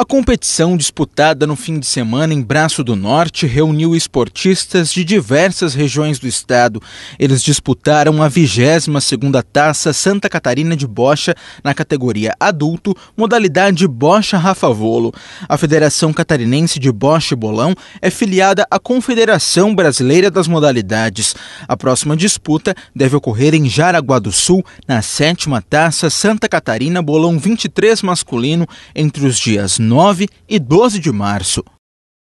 A competição disputada no fim de semana em Braço do Norte reuniu esportistas de diversas regiões do estado. Eles disputaram a 22ª Taça Santa Catarina de Bocha na categoria adulto, modalidade Bocha Rafavolo. A Federação Catarinense de Bocha e Bolão é filiada à Confederação Brasileira das Modalidades. A próxima disputa deve ocorrer em Jaraguá do Sul, na 7 Taça Santa Catarina Bolão 23 masculino, entre os dias 9 e 12 de março.